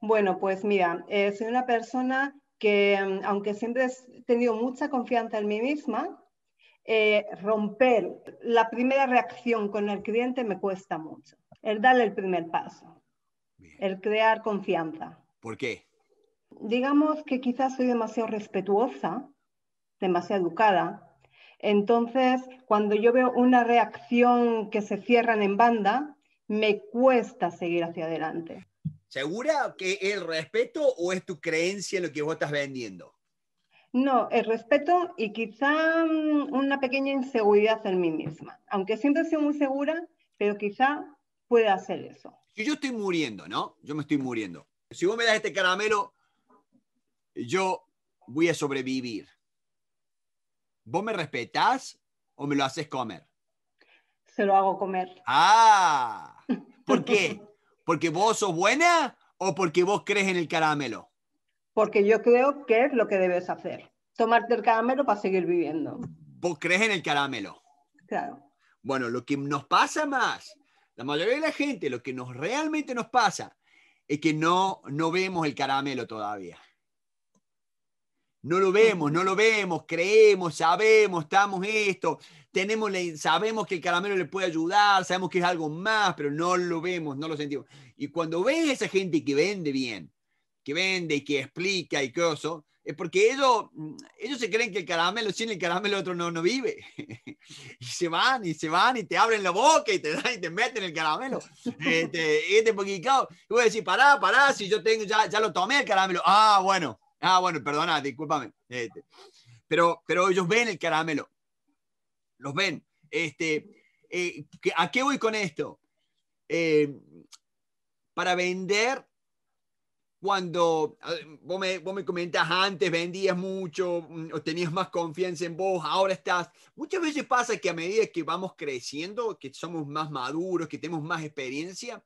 Bueno, pues mira, eh, soy una persona que, mm, aunque siempre he tenido mucha confianza en mí misma, eh, romper la primera reacción con el cliente me cuesta mucho. El darle el primer paso, el crear confianza. ¿Por qué? Digamos que quizás soy demasiado respetuosa, demasiado educada. Entonces, cuando yo veo una reacción que se cierran en banda, me cuesta seguir hacia adelante. ¿Segura que el respeto o es tu creencia en lo que vos estás vendiendo? No, el respeto y quizá mm, una pequeña inseguridad en mí misma. Aunque siempre he sido muy segura, pero quizá pueda hacer eso. Si yo estoy muriendo, ¿no? Yo me estoy muriendo. Si vos me das este caramelo, yo voy a sobrevivir. ¿Vos me respetás o me lo haces comer? Se lo hago comer. Ah, ¿por qué? ¿Porque vos sos buena o porque vos crees en el caramelo? Porque yo creo que es lo que debes hacer. Tomarte el caramelo para seguir viviendo. Vos crees en el caramelo. Claro. Bueno, lo que nos pasa más, la mayoría de la gente, lo que nos realmente nos pasa es que no, no vemos el caramelo todavía. No lo vemos, no lo vemos, creemos, sabemos, estamos esto, tenemos, sabemos que el caramelo le puede ayudar, sabemos que es algo más, pero no lo vemos, no lo sentimos. Y cuando ves a esa gente que vende bien, que vende y que explica y que es porque ellos, mm, ellos se creen que el caramelo, sin el caramelo otro no, no vive. y se van y se van y te abren la boca y te, y te meten el caramelo. este, este poquito, y a decir pará, pará, si yo tengo, ya, ya lo tomé el caramelo. Ah, bueno Ah, bueno, perdona, discúlpame. Este, pero, pero ellos ven el caramelo. Los ven. Este, eh, ¿A qué voy con esto? Eh, para vender, cuando vos me, vos me comentas antes, vendías mucho, mm, o tenías más confianza en vos, ahora estás. Muchas veces pasa que a medida que vamos creciendo, que somos más maduros, que tenemos más experiencia,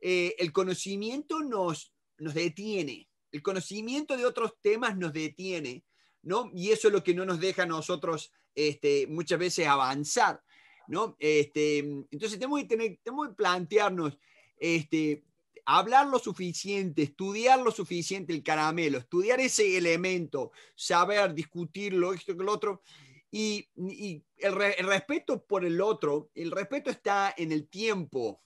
eh, el conocimiento nos, nos detiene el conocimiento de otros temas nos detiene, ¿no? Y eso es lo que no nos deja a nosotros este, muchas veces avanzar, ¿no? Este, entonces tenemos que, tenemos que plantearnos, este, hablar lo suficiente, estudiar lo suficiente el caramelo, estudiar ese elemento, saber, discutirlo, esto que lo otro. Y, el, respeto por el otro, el respeto está en el tiempo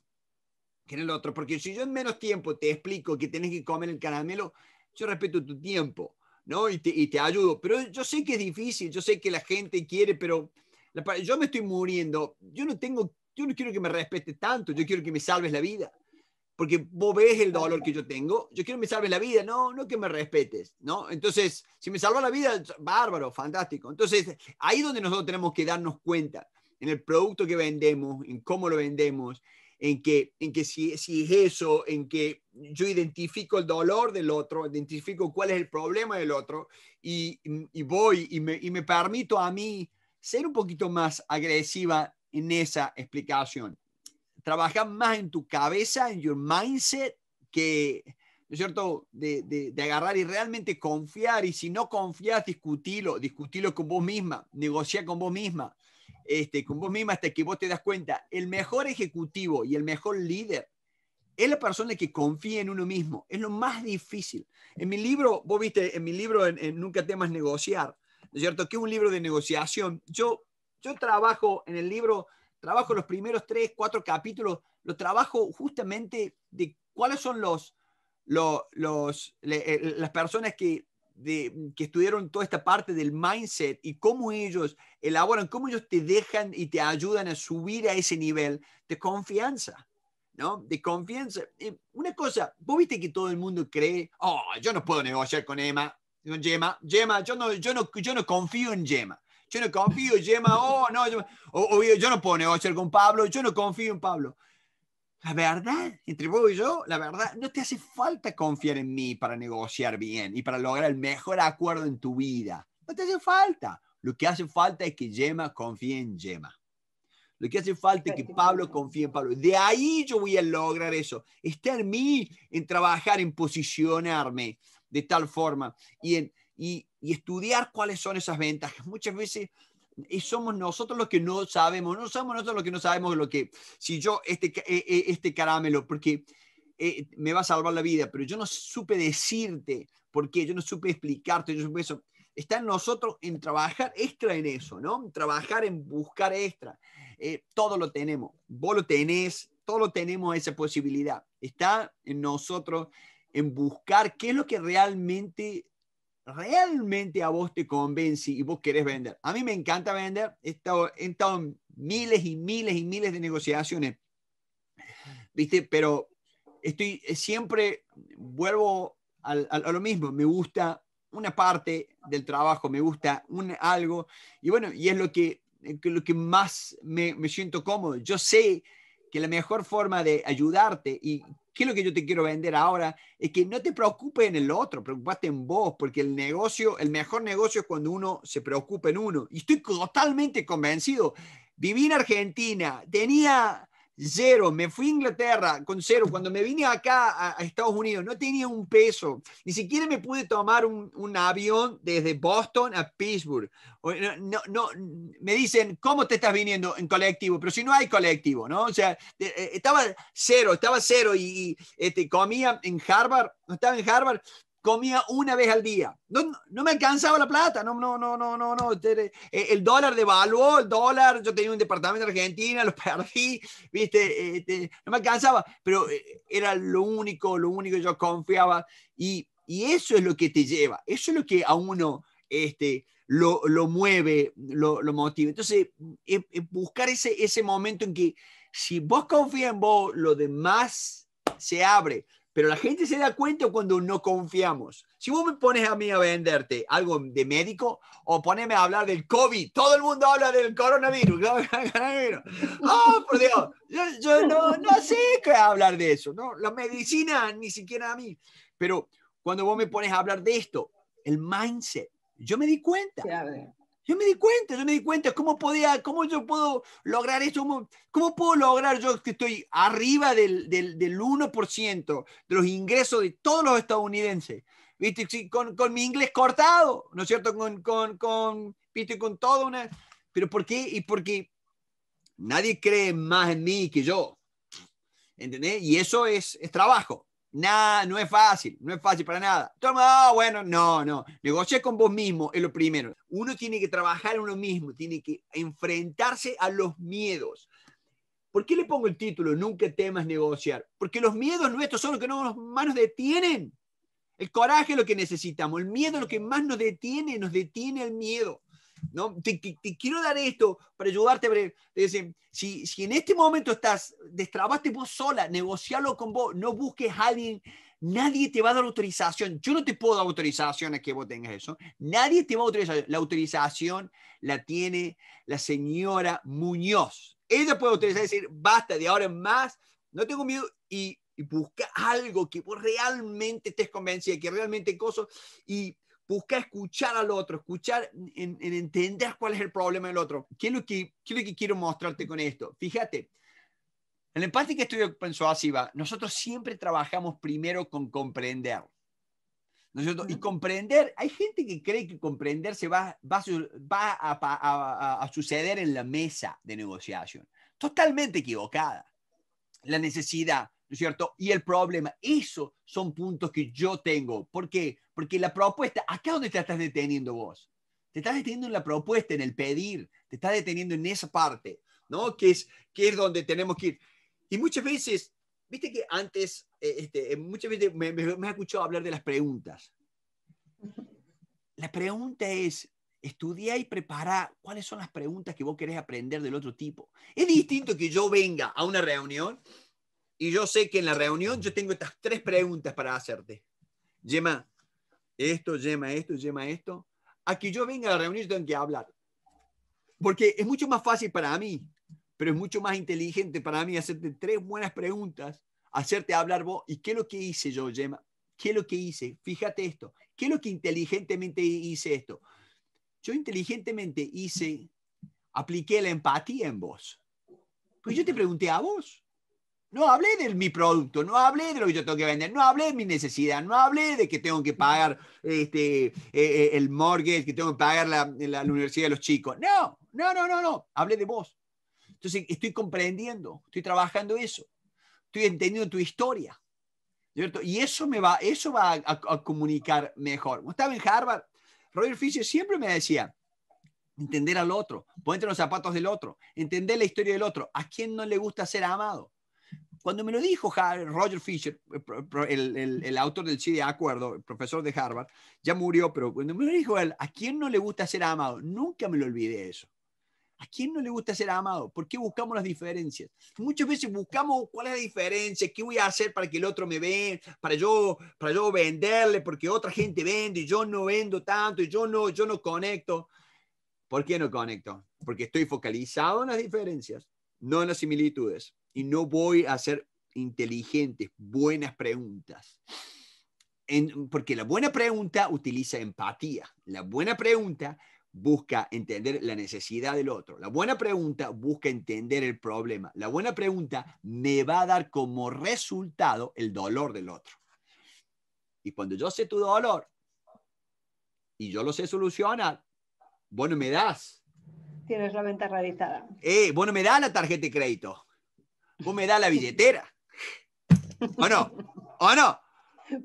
que en el otro, porque si yo en menos tiempo te explico que tienes que comer el caramelo, yo respeto tu tiempo, ¿no? Y te, y te ayudo. Pero yo sé que es difícil, yo sé que la gente quiere, pero yo me estoy muriendo, yo no tengo, yo no quiero que me respete tanto, yo quiero que me salves la vida. Porque vos ves el dolor que yo tengo, yo quiero que me salves la vida, no, no que me respetes, ¿no? Entonces, si me salva la vida, bárbaro, fantástico. Entonces, ahí es donde nosotros tenemos que darnos cuenta, en el producto que vendemos, en cómo lo vendemos, en que, en que si, si es eso, en que yo identifico el dolor del otro, identifico cuál es el problema del otro y, y voy y me, y me permito a mí ser un poquito más agresiva en esa explicación. Trabajar más en tu cabeza, en your mindset, que, ¿no es cierto?, de, de, agarrar y realmente confiar. Y si no confías, discutilo, discutilo con vos misma, negocia con vos misma este, con vos misma hasta que vos te das cuenta. El mejor ejecutivo y el mejor líder es la persona que confía en uno mismo. Es lo más difícil. En mi libro, vos viste, en mi libro Nunca temas negociar, ¿no es cierto? Que es un libro de negociación. Yo, yo trabajo en el libro, trabajo los primeros tres, cuatro capítulos, lo trabajo justamente de cuáles son los, los, eh, las personas que de, mm, que estudiaron toda esta parte del mindset y cómo ellos elaboran, cómo ellos te dejan y te ayudan a subir a ese nivel de confianza, ¿no? De confianza. una cosa, vos viste que todo el mundo cree, oh, yo no puedo negociar con Emma, con Gemma, Gemma, yo no, yo no, confío en Gemma. Yo no confío en Gemma, oh, no, yo, yo no puedo negociar con Pablo, yo no confío en Pablo la verdad, entre vos y yo, la verdad, no te hace falta confiar en mí para negociar bien y para lograr el mejor acuerdo en tu vida. No te hace falta. Lo que hace falta es que Yema confíe en Yema. Lo que hace falta es que Pablo confíe en Pablo. De ahí yo voy a lograr eso. Estar en mí, en trabajar, en posicionarme de tal forma y, en, y, y estudiar cuáles son esas ventajas. Muchas veces y somos nosotros los que no sabemos, no somos nosotros los que no sabemos lo que, si yo este, eh, eh, este caramelo, porque eh, me va a salvar la vida, pero yo no supe decirte por qué, yo no supe explicarte, yo supe eso. Está en nosotros en trabajar extra en eso, ¿no? Trabajar en buscar extra. todo lo tenemos, vos lo tenés, todo lo tenemos esa posibilidad. Está en nosotros en buscar qué es lo que realmente realmente a vos te convence y vos querés vender. A mí me encanta vender, he estado, en miles y miles y miles de negociaciones, ¿viste? Pero estoy eh, siempre, vuelvo a, lo mismo, me gusta una parte del trabajo, me gusta un, algo, y bueno, y es lo que, eh, lo que más me, me siento cómodo. Yo sé que la mejor forma de ayudarte y ¿Qué es lo que yo te quiero vender ahora? Es que no te preocupes en el otro, preocupate en vos, porque el negocio, el mejor negocio es cuando uno se preocupa en uno. Y estoy totalmente convencido. Viví en Argentina, tenía cero, me fui a Inglaterra con cero, cuando me vine acá a, Estados Unidos no tenía un peso, ni siquiera me pude tomar un, avión desde Boston a Pittsburgh. No, no, me dicen, ¿cómo te estás viniendo en colectivo? Pero si no hay colectivo, ¿no? O sea, eh, estaba cero, estaba cero y, y este, comía en Harvard, no estaba en Harvard, comía una vez al día. No, no me alcanzaba la plata, no, no, no, no, no, no. Este, eh, el dólar devaluó, el dólar, yo tenía un departamento en Argentina, lo perdí, viste, este, no me alcanzaba, pero eh, era lo único, lo único que yo confiaba. Y, y eso es lo que te lleva, eso es lo que a uno este, lo, lo mueve, lo, lo, motiva. Entonces, buscar ese, ese momento en que si vos confías en vos, lo demás se abre pero la gente se da cuenta cuando no confiamos. Si vos me pones a mí a venderte algo de médico o poneme a hablar del COVID, todo el mundo habla del coronavirus. ¡Oh, por Dios! Yo, no, no, sé qué hablar de eso. ¿no? La medicina ni siquiera a mí. Pero cuando vos me pones a hablar de esto, el mindset, yo me di cuenta. Yo me di cuenta, yo me di cuenta, ¿cómo podía, cómo yo puedo lograr eso? ¿Cómo, puedo lograr yo que estoy arriba del, del, del 1% de los ingresos de todos los estadounidenses? ¿Viste? Con, con mi inglés cortado, ¿no es cierto? Con, con, con, ¿viste? con toda una... ¿Pero por qué? Y porque nadie cree más en mí que yo. ¿Entendés? Y eso es, es trabajo. Nada, no es fácil, no es fácil para nada. Toma, ah, bueno, no, no. Negociar con vos mismo es lo primero. Uno tiene que trabajar en uno mismo, tiene que enfrentarse a los miedos. ¿Por qué le pongo el título Nunca temas negociar? Porque los miedos nuestros son los que no, más nos detienen. El coraje es lo que necesitamos, el miedo es lo que más nos detiene, nos detiene el miedo. ¿no? Te, quiero dar esto para ayudarte. a ver, si, si en este momento estás, destrabaste vos sola, negociarlo con vos, no busques a alguien Nadie te va a dar autorización. Yo no te puedo dar autorización a que vos tengas eso. Nadie te va a autorizar. La autorización la tiene la señora Muñoz. Ella puede autorizar y decir, basta, de ahora en más, no tengo miedo y, busca algo que vos realmente estés convencida, que realmente cosas Y busca escuchar al otro, escuchar, en, entender cuál es el problema del otro. ¿Qué es, lo que, quiero mostrarte con esto? Fíjate, el Empathic Studio Persuasiva, ah, nosotros siempre trabajamos primero con comprender. y comprender, hay gente que cree que comprender se va, va, a, suceder en la mesa de negociación. Totalmente equivocada. La necesidad, cierto? Y el problema. Esos son puntos que yo tengo. ¿Por qué? Porque la propuesta, acá donde te estás deteniendo vos. Te estás deteniendo en la propuesta, en el pedir. Te estás deteniendo en esa parte, ¿no? Que es, que es donde tenemos que ir. Y muchas veces, viste que antes, eh, este, eh, muchas veces me, me, escuchado hablar de las preguntas. La pregunta es, estudia y prepara cuáles son las preguntas que vos querés aprender del otro tipo. Es distinto que yo venga a una reunión y yo sé que en la reunión yo tengo estas tres preguntas para hacerte. Yema, esto, Yema, esto, Yema, esto. A que yo venga a la reunión yo tengo que hablar. Porque es mucho más fácil para mí, pero es mucho más inteligente para mí hacerte tres buenas preguntas, hacerte hablar vos. ¿Y qué es lo que hice yo, Yema? ¿Qué es lo que hice? Fíjate esto. ¿Qué es lo que inteligentemente hice esto? Yo inteligentemente hice, apliqué la empatía en vos. Pues yo te pregunté a vos. No hablé de mi producto, no hablé de lo que yo tengo que vender, no hablé de mi necesidad, no hablé de que tengo que pagar este, eh, eh, el mortgage, que tengo que pagar la, la, universidad de los chicos. No, no, no, no, no. Hablé de vos. Entonces estoy comprendiendo, estoy trabajando eso, estoy entendiendo tu historia. Y eso me va, eso va a, comunicar mejor. Cuando estaba en Harvard, Roger Fisher siempre me decía, entender al otro, ponerte los zapatos del otro, entender la historia del otro. ¿A quién no le gusta ser amado? Cuando me lo dijo Roger Fisher, eh, el, autor del sí de acuerdo, el profesor de Harvard, ya murió, pero cuando me lo dijo él, ¿a quién no le gusta ser amado? Nunca me lo olvidé eso. ¿A quién no le gusta ser amado? ¿Por qué buscamos las diferencias? Muchas veces buscamos cuál es la diferencia, qué voy a hacer para que el otro me vea, para yo, para yo venderle, porque otra gente vende y yo no vendo tanto y yo no, yo no conecto. ¿Por qué no conecto? Porque estoy focalizado en las diferencias no en las similitudes. Y no voy a hacer inteligentes, buenas preguntas. porque la buena pregunta utiliza empatía. La buena pregunta busca entender la necesidad del otro. La buena pregunta busca entender el problema. La buena pregunta me va a dar como resultado el dolor del otro. Y cuando yo sé tu dolor y yo lo sé solucionar, bueno, me das Tienes la venta realizada. Eh, bueno, me da la tarjeta de crédito. Vos me da la billetera. ¿O no? ¿O no?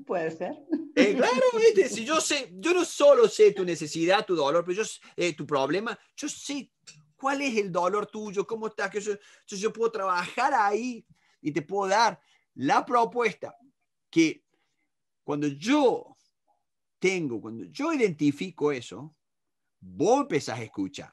Puede ser. Eh, claro, ¿viste? si yo sé, yo no solo sé tu necesidad, tu dolor, pero yo, eh, tu problema, yo sé cuál es el dolor tuyo, cómo estás, que yo, yo puedo trabajar ahí y te puedo dar la propuesta que cuando yo tengo, cuando yo identifico eso, vos empezás a escuchar.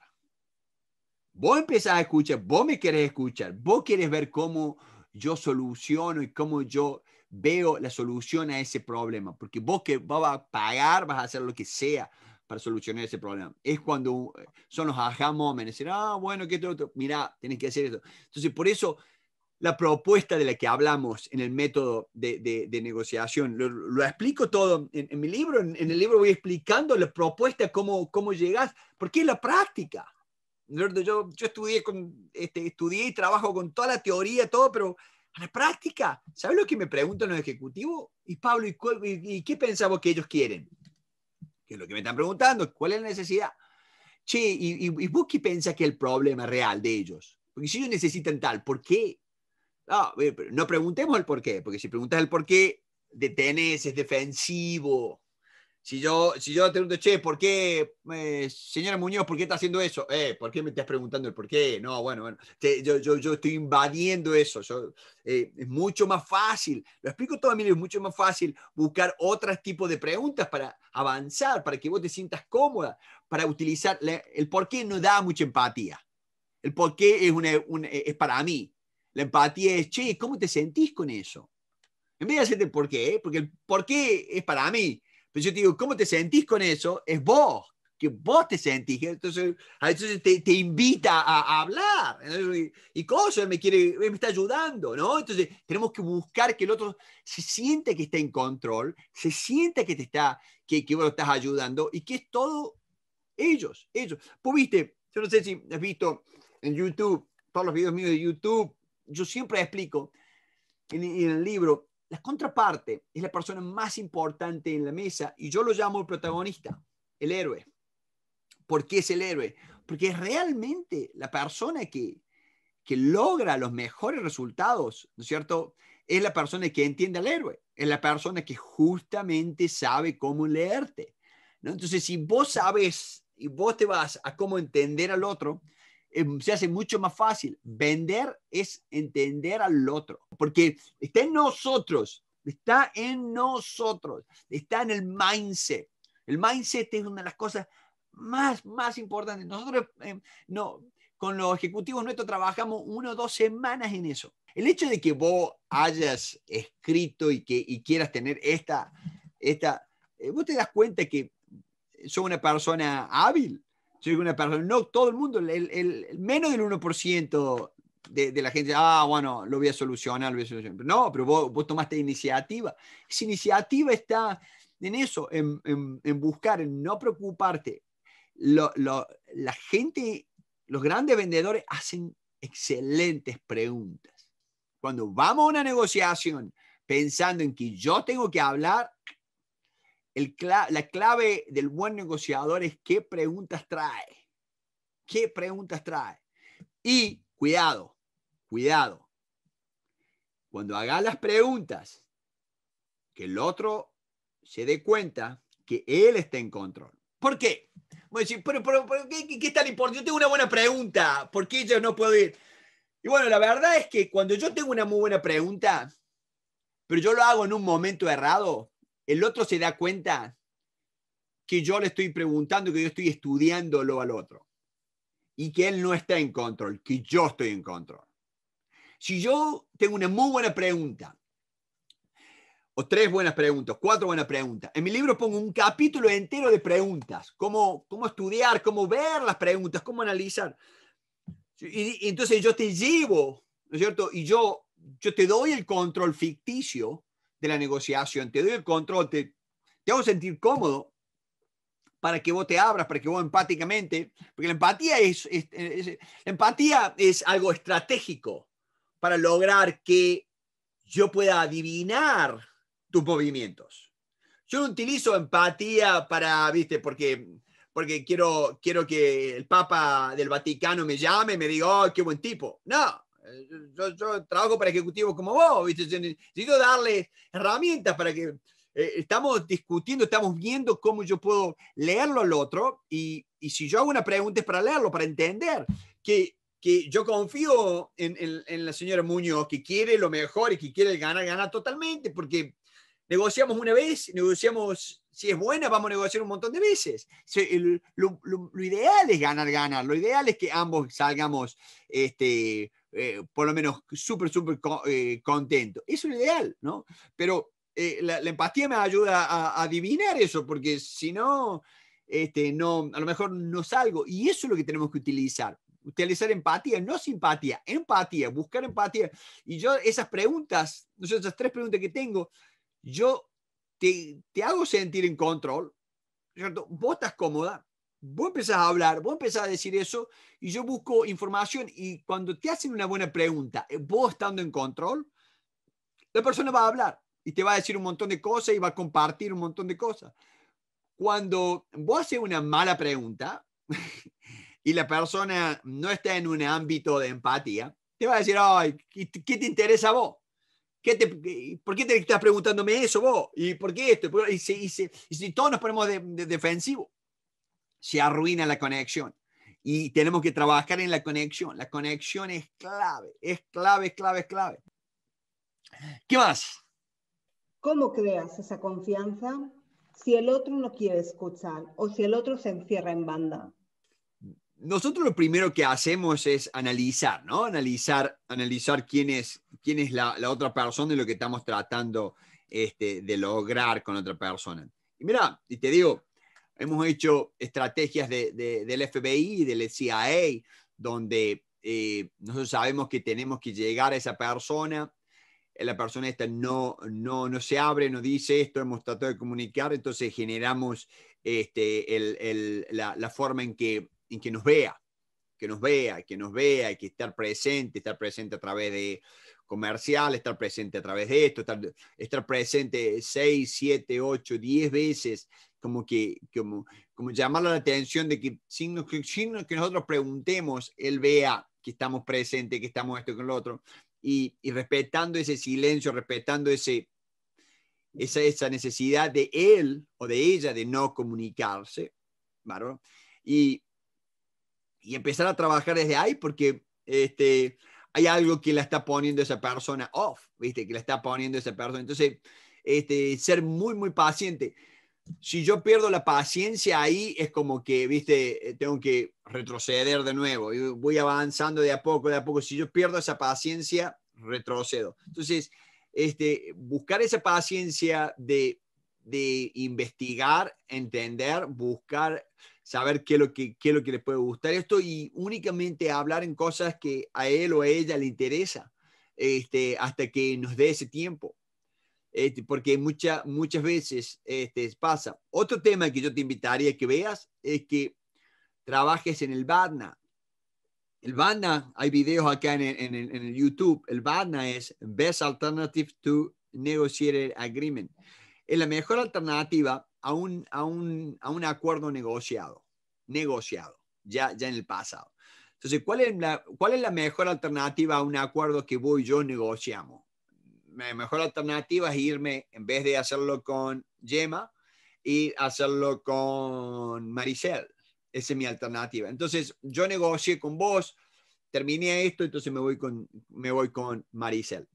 Vos empezás a escuchar, vos me querés escuchar, vos querés ver cómo yo soluciono y cómo yo veo la solución a ese problema, porque vos que vas a pagar, vas a hacer lo que sea para solucionar ese problema. Es cuando eh, son los aha moments, decir, ah, bueno, que otro, mira, tienes que hacer eso. Entonces, por eso la propuesta de la que hablamos en el método de, de, negociación, lo, explico todo en, mi libro, en, el libro voy explicando la propuesta, cómo, cómo llegas, porque es la práctica. Yo, yo estudié, con, este, estudié y trabajo con toda la teoría, todo, pero a la práctica, ¿sabes lo que me preguntan los ejecutivos? Y Pablo, ¿y, qué pensamos que ellos quieren? Que es lo que me están preguntando, ¿cuál es la necesidad? Che, ¿y, y, vos qué pensás que es el problema real de ellos? Porque si ellos necesitan tal, ¿por qué? No, eh, no preguntemos el por qué, porque si preguntas el por qué, detenes, es defensivo, si yo, si yo te pregunto, che, ¿por qué, eh, señora Muñoz, por qué está haciendo eso? Eh, ¿por qué me estás preguntando el por qué? No, bueno, bueno, yo, yo, yo, estoy invadiendo eso. Yo, eh, es mucho más fácil, lo explico todo a mí, es mucho más fácil buscar otros tipos de preguntas para avanzar, para que vos te sientas cómoda, para utilizar, el por qué no da mucha empatía. El por qué es, eh, es para mí. La empatía es, che, ¿cómo te sentís con eso? En vez de hacerte el por qué, porque el por qué es para mí yo te digo, ¿cómo te sentís con eso? Es vos, que vos te sentís. Entonces, a ah, veces te, invita a, hablar. y, cosas, me quiere, me está ayudando, ¿no? Entonces, tenemos que buscar que el otro se sienta que está en control, se sienta que te está, que, que vos lo estás ayudando y que es todo ellos, ellos. Pues viste, yo no sé si has visto en YouTube, todos los videos míos de YouTube, yo siempre explico en, en el libro la contraparte es la persona más importante en la mesa y yo lo llamo el protagonista, el héroe. ¿Por qué es el héroe? Porque realmente la persona que, logra los mejores resultados, ¿no es cierto? Es la persona que entiende al héroe, es la persona que justamente sabe cómo leerte. ¿no? Entonces, si vos sabes y vos te vas a cómo entender al otro, Em, se hace mucho más fácil. Vender es entender al otro, porque está en nosotros, está en nosotros, está en el mindset. El mindset es una de las cosas más, más importantes. Nosotros em, no, con los ejecutivos nuestros trabajamos una o dos semanas en eso. El hecho de que vos hayas escrito y que quieras tener esta, esta, eh, vos te das cuenta que soy una persona hábil una no todo el mundo, el, menos del 1% de, la gente, ah, bueno, lo voy a solucionar, lo voy a solucionar. No, pero vos, tomaste iniciativa. Esa iniciativa está en eso, en, buscar, en no preocuparte. la gente, los grandes vendedores hacen excelentes preguntas. Cuando vamos a una negociación pensando en que yo tengo que hablar, la clave del buen negociador es qué preguntas trae. ¿Qué preguntas trae? Y cuidado, cuidado. Cuando haga las preguntas, que el otro se dé cuenta que él está en control. ¿Por qué? Voy a decir, pero, ¿qué, qué, qué es tan importante? Yo tengo una buena pregunta. ¿Por qué yo no puedo ir? Y bueno, la verdad es que cuando yo tengo una muy buena pregunta, pero yo lo hago en un momento errado, el otro se da cuenta que yo le estoy preguntando, que yo estoy estudiándolo al otro y que él no está en control, que yo estoy en control. Si yo tengo una muy buena pregunta, o tres buenas preguntas, cuatro buenas preguntas, en mi libro pongo un capítulo entero de preguntas, cómo, cómo estudiar, cómo ver las preguntas, cómo analizar. Y, entonces yo te llevo, ¿no es cierto? Y yo, yo te doy el control ficticio de la negociación, te doy el control, te, te hago sentir cómodo para que vos te abras, para que vos empáticamente, porque la empatía es, empatía es algo estratégico para lograr que yo pueda adivinar tus movimientos. Yo no utilizo empatía para, viste, porque, porque quiero, quiero que el Papa del Vaticano me llame y me diga, oh, qué buen tipo. No, yo, trabajo para ejecutivos como vos, ¿viste? Yo necesito herramientas para que eh, estamos discutiendo, estamos viendo cómo yo puedo leerlo al otro y, y, si yo hago una pregunta es para leerlo, para entender que, que yo confío en, en, la señora Muñoz, que quiere lo mejor y que quiere ganar, ganar totalmente, porque negociamos una vez, negociamos, si es buena, vamos a negociar un montón de veces. lo, ideal es ganar, ganar. Lo ideal es que ambos salgamos, este, eh, por lo menos, súper, súper eh, contentos. Eso es lo ideal, ¿no? Pero eh, la, empatía me ayuda a, adivinar eso, porque si no, este, no, a lo mejor no salgo. Y eso es lo que tenemos que utilizar utilizar empatía, no simpatía, empatía, buscar empatía. Y yo esas preguntas, esas tres preguntas que tengo, yo te, hago sentir en control, ¿cierto? Vos estás cómoda, vos empezás a hablar, vos empezás a decir eso y yo busco información y cuando te hacen una buena pregunta, eh, vos estando en control, la persona va a hablar y te va a decir un montón de cosas y va a compartir un montón de cosas. Cuando vos haces una mala pregunta y la persona no está en un ámbito de empatía, te va a decir, ay, ¿qué te interesa a vos? ¿Por qué te estás preguntándome eso vos? ¿Y por qué esto? Y si, y si, todos nos ponemos de, defensivo, se arruina la conexión. Y tenemos que trabajar en la conexión. La conexión es clave, es clave, es clave, es clave. ¿Qué más? ¿Cómo creas esa confianza si el otro no quiere escuchar o si el otro se encierra en banda? nosotros lo primero que hacemos es analizar, ¿no? Analizar, analizar quién es, quién es la, otra persona y lo que estamos tratando este, de lograr con otra persona. Y mira, y te digo, hemos hecho estrategias del FBI, del CIA, donde eh, nosotros sabemos que tenemos que llegar a esa persona. Eh, la persona esta no, no, no se abre, no dice esto, hemos tratado de comunicar, entonces generamos este, la, la, forma en que en que nos vea, que nos vea, que nos vea, que estar presente, estar presente a través de comercial, estar presente a través de esto, estar, presente seis, siete, ocho, diez veces, como que como, como llamar la atención de que sin, que nosotros preguntemos, él vea que estamos presentes, que estamos esto con lo otro, y, y respetando ese silencio, respetando ese, esa, esa necesidad de él o de ella de no comunicarse, ¿verdad? Y, y empezar a trabajar desde ahí porque este, hay algo que la está poniendo esa persona off, ¿viste? Que la está poniendo esa persona. Entonces, este, ser muy, muy paciente. Si yo pierdo la paciencia ahí, es como que, ¿viste? Eh, tengo que retroceder de nuevo. y voy avanzando de a poco, de a poco. Si yo pierdo esa paciencia, retrocedo. Entonces, este, buscar esa paciencia de, de investigar, entender, buscar saber qué es lo que, lo que le puede gustar esto y únicamente hablar en cosas que a él o a ella le interesa este, hasta que nos dé ese tiempo. Este, porque muchas veces este, pasa. Otro tema que yo te invitaría que veas es que trabajes en el BADNA. El BADNA, hay videos acá en en en el YouTube, el BADNA es Best Alternative to Negotiated Agreement. Es la mejor alternativa a un, acuerdo negociado, negociado, ya, en el pasado. Entonces, ¿cuál es, la, mejor alternativa a un acuerdo que vos y yo negociamos? La mejor alternativa es irme, en vez de hacerlo con Gemma y hacerlo con Maricel. Esa es mi alternativa. Entonces, yo negocié con vos, terminé esto, entonces me voy con, me voy con Maricel.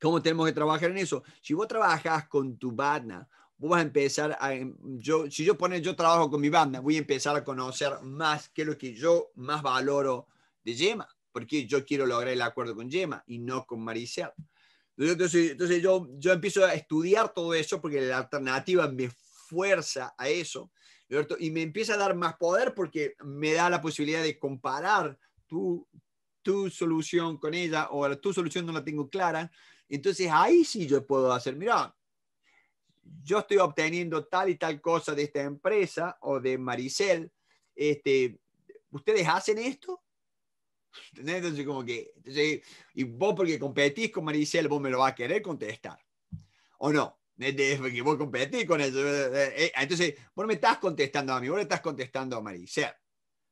¿Cómo tenemos que trabajar en eso? Si vos trabajas con tu partner vos a empezar a, em, yo, si yo pone, yo trabajo con mi banda, voy a empezar a conocer más que lo que yo más valoro de Yema, porque yo quiero lograr el acuerdo con Yema y no con Maricel. Entonces, entonces yo, yo empiezo a estudiar todo eso porque la alternativa me fuerza a eso, y me empieza a dar más poder porque me da la posibilidad de comparar tu, tu solución con ella o tu solución no la tengo clara. Entonces ahí sí yo puedo hacer, mira, yo estoy obteniendo tal y tal cosa de esta empresa o de Maricel, este, ¿ustedes hacen esto? Entonces, como que, y vos porque competís con Maricel, vos me lo vas a querer contestar, ¿o no? Porque vos competís con eso. Eh, eh, eh, entonces, vos me estás contestando a mí, vos le estás contestando a Maricel.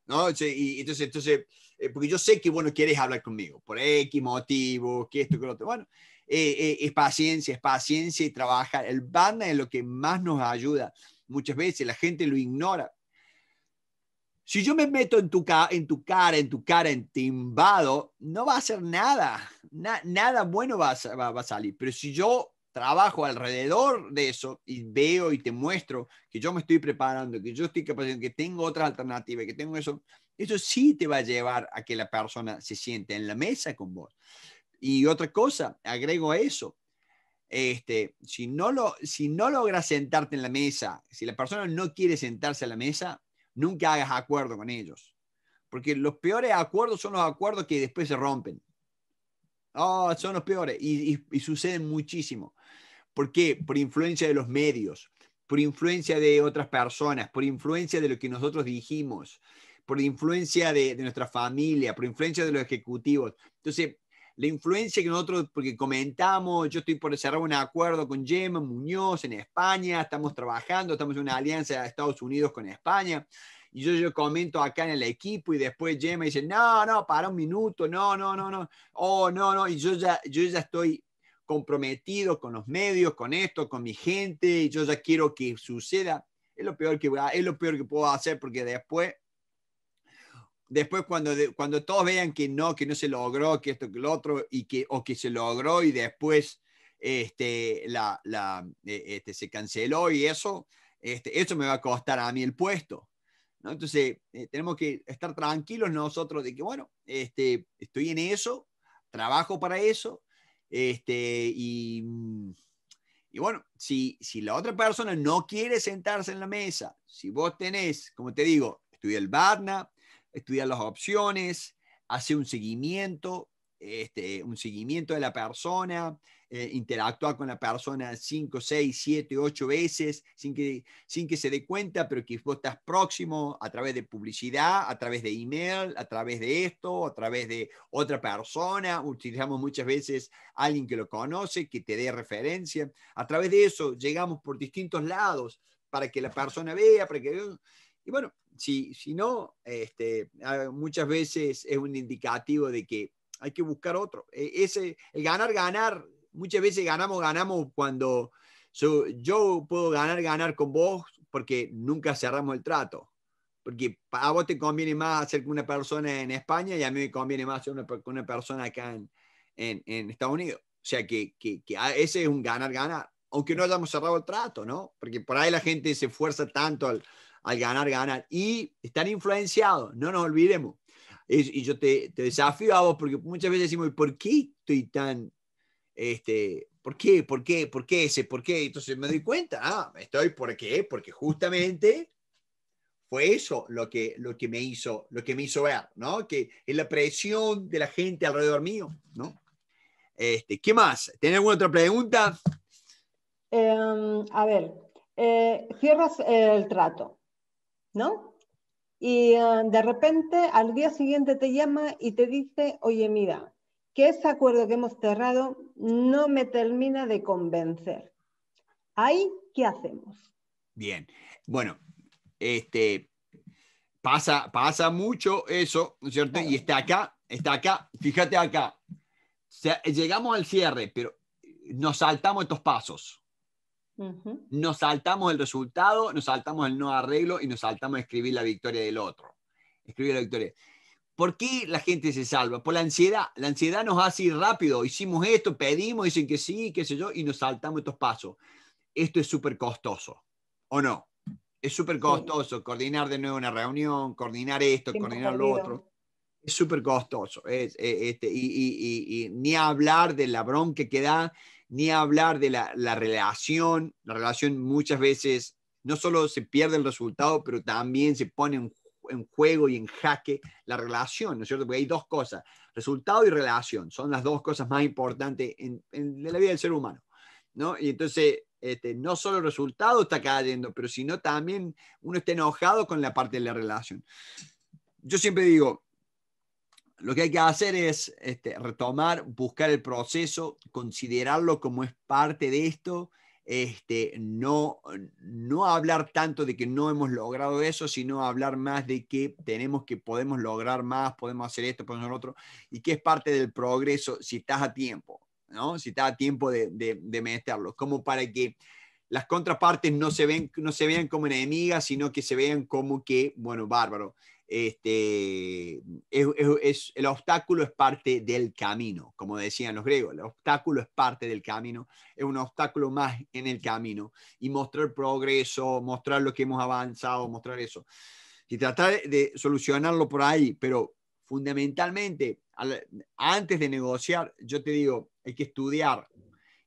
¿no? Y entonces, entonces, porque yo sé que vos no quieres hablar conmigo, por X motivo, que esto, que lo otro. Bueno, eh, eh, es paciencia, es paciencia y trabajar. El Banda es lo que más nos ayuda. Muchas veces la gente lo ignora. Si yo me meto en tu, ca en tu cara, en tu cara, en timbado, no va a hacer nada. nada bueno va a, va, salir. Pero si yo trabajo alrededor de eso y veo y te muestro que yo me estoy preparando, que yo estoy capacitando, que tengo otra alternativa, que tengo eso, eso sí te va a llevar a que la persona se siente en la mesa con vos. Y otra cosa, agrego a eso, este, si, no lo, si no logras sentarte en la mesa, si la persona no quiere sentarse a la mesa, nunca hagas acuerdo con ellos. Porque los peores acuerdos son los acuerdos que después se rompen. Oh, son los peores. Y, suceden muchísimo. ¿Por qué? Por influencia de los medios, por influencia de otras personas, por influencia de lo que nosotros dijimos, por influencia de, de nuestra familia, por influencia de los ejecutivos. Entonces, la influencia que nosotros, porque comentamos, yo estoy por cerrar un acuerdo con Gemma Muñoz en España, estamos trabajando, estamos en una alianza de Estados Unidos con España, y yo, yo comento acá en el equipo y después Gemma dice, no, no, para un minuto, no, no, no, no, oh, no, no, y yo ya, yo ya estoy comprometido con los medios, con esto, con mi gente, y yo ya quiero que suceda. Es lo peor que, es lo peor que puedo hacer porque después después cuando, cuando todos vean que no, que no se logró, que esto, que lo otro, y que, o que se logró y después este, la, e, este, se canceló y eso, este, eso me va a costar a mí el puesto. ¿no? Entonces, eh, tenemos que estar tranquilos nosotros de que, bueno, este, estoy en eso, trabajo para eso, este, y, bueno, si, si la otra persona no quiere sentarse en la mesa, si vos tenés, como te digo, estoy el BARNA, estudiar las opciones, hacer un seguimiento, este, un seguimiento de la persona, eh, interactuar con la persona 5, 6, 7, ocho veces sin que, sin que se dé cuenta, pero que vos estás próximo a través de publicidad, a través de email, a través de esto, a través de otra persona. Utilizamos muchas veces a alguien que lo conoce, que te dé referencia. A través de eso llegamos por distintos lados para que la persona vea, para que vea. Y bueno, si, si no, este, ah, muchas veces es un indicativo de que hay que buscar otro. E, ese, el ganar, ganar, muchas veces ganamos, ganamos cuando yo puedo ganar, ganar con vos porque nunca cerramos el trato. Porque a vos te conviene más hacer con una persona en España y a mí me conviene más hacer una, una persona acá en, en, Estados Unidos. O sea que, que, que ah, ese es un ganar, ganar. Aunque no hayamos cerrado el trato, ¿no? Porque por ahí la gente se esfuerza tanto al, al ganar, ganar. Y están influenciados, no nos olvidemos. Y, yo te, te, desafío a vos, porque muchas veces decimos, ¿por qué estoy tan, este, por qué, por qué, por qué ese, por qué? Entonces me doy cuenta, ah, estoy, ¿por qué? Porque justamente fue eso lo que, lo que me hizo, lo que me hizo ver, ¿no? Que es la presión de la gente alrededor mío, ¿no? Este, ¿Qué más? ¿Tenés alguna otra pregunta? Em, a ver, eh, cierras el trato. ¿no? Y ah, de repente al día siguiente te llama y te dice, oye, mira, que ese acuerdo que hemos cerrado no me termina de convencer. Ahí, ¿qué hacemos? Bien, bueno, este, pasa, pasa mucho eso, ¿no es cierto? Y está acá, está acá, fíjate acá. llegamos al cierre, pero nos saltamos estos pasos. Nos saltamos el resultado, nos saltamos el no arreglo y nos saltamos a escribir la victoria del otro. Escribir la victoria. ¿Por qué la gente se salva? Por la ansiedad. La ansiedad nos hace ir rápido. Hicimos esto, pedimos, dicen que sí, qué sé yo, y nos saltamos estos pasos. Esto es súper costoso, ¿o no? Es súper costoso coordinar de nuevo una reunión, coordinar esto, coordinar lo otro. Es súper costoso. Este, y, ni hablar de la bronca que da ni hablar de la, relación. La relación muchas veces no solo se pierde el resultado, pero también se pone en, juego y en jaque la relación, ¿no es cierto? Porque hay dos cosas, resultado y relación, son las dos cosas más importantes en, la vida del ser humano, ¿no? Y entonces, este, no solo el resultado está cayendo, pero sino también uno está enojado con la parte de la relación. Yo siempre digo, lo que hay que hacer es este, retomar, buscar el proceso, considerarlo como es parte de esto, este, no, no hablar tanto de que no hemos logrado eso, sino hablar más de que tenemos que podemos lograr más, podemos hacer esto, podemos hacer otro, y que es parte del progreso si estás a tiempo, si estás a tiempo de, de, meterlo, como para que las contrapartes no se, ven, no se vean como enemigas, sino que se vean como que, bueno, bárbaro este, es, el obstáculo es parte del camino, como decían los griegos, el obstáculo es parte del camino, es un obstáculo más en el camino y mostrar progreso, mostrar lo que hemos avanzado, mostrar eso. Y tratar de solucionarlo por ahí, pero fundamentalmente, antes de negociar, yo te digo, hay que estudiar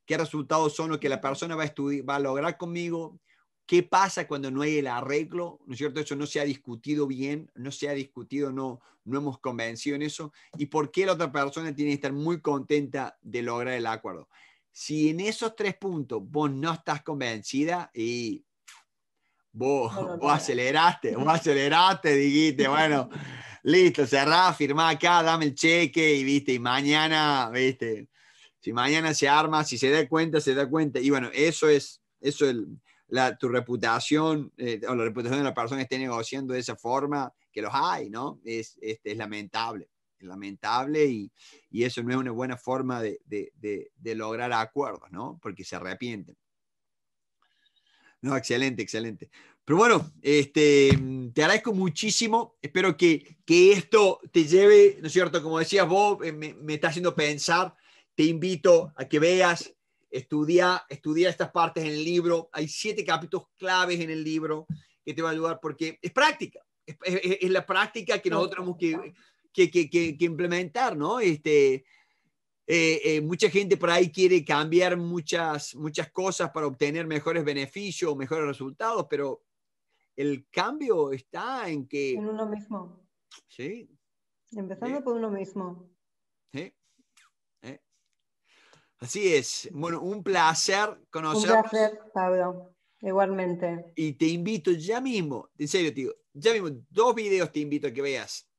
qué resultados son los que la persona va a, estudiar, va a lograr conmigo, ¿Qué pasa cuando no hay el arreglo? ¿No es cierto? Eso no se ha discutido bien, no se ha discutido, no, no hemos convencido en eso. ¿Y por qué la otra persona tiene que estar muy contenta de lograr el acuerdo? Si en esos tres puntos vos no estás convencida y vos, aceleraste, vos aceleraste, dijiste, bueno, listo, cerrá, firmá acá, dame el cheque y viste, y mañana, viste, si mañana se arma, si se da cuenta, se da cuenta. Y bueno, eso es, eso el la, tu reputación eh, o la reputación de la persona esté negociando de esa forma, que los hay, ¿no? Es, este, es lamentable, es lamentable y, eso no es una buena forma de, lograr acuerdos, ¿no? Porque se arrepienten. No, excelente, excelente. Pero bueno, este, mm, te agradezco muchísimo. Espero que, esto te lleve, ¿no es cierto? Como decías vos, eh, me, me está haciendo pensar. Te invito a que veas Estudia, estudia estas partes en el libro. Hay siete capítulos claves en el libro que te va a ayudar porque es práctica. Es, la práctica que nosotros tenemos que, que, que, implementar, ¿no? Este, eh, eh, mucha gente por ahí quiere cambiar muchas, muchas cosas para obtener mejores beneficios, mejores resultados, pero el cambio está en que... En uno mismo. Sí. Empezando por uno mismo. Sí. Así es. Bueno, un placer conocer. Un placer, Pablo. Igualmente. Y te invito ya mismo, en serio, tío, ya mismo, dos videos te invito a que veas.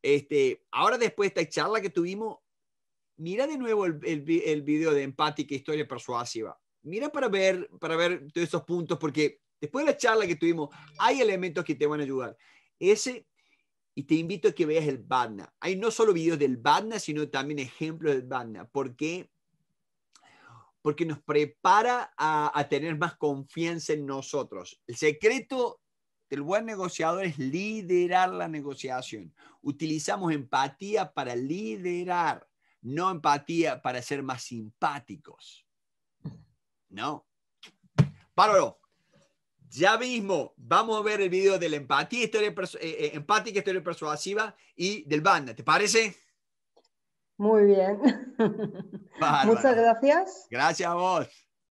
Este, ahora después de esta charla que tuvimos, mira de nuevo el, el, video de empática e historia persuasiva. Mira para ver, para ver todos esos puntos, porque después de la charla que tuvimos, hay elementos que te van a ayudar. Ese, y te invito a que veas el BADNA. Hay no solo videos del BADNA, sino también ejemplos del BADNA, porque porque nos prepara a, tener más confianza en nosotros. El secreto del buen negociador es liderar la negociación. Utilizamos empatía para liderar, no empatía para ser más simpáticos. No. Bárbaro. Ya mismo vamos a ver el video de la empatía historia, eh, eh, historia persuasiva y del banda. ¿Te parece? Muy bien. Muchas gracias. Gracias a vos.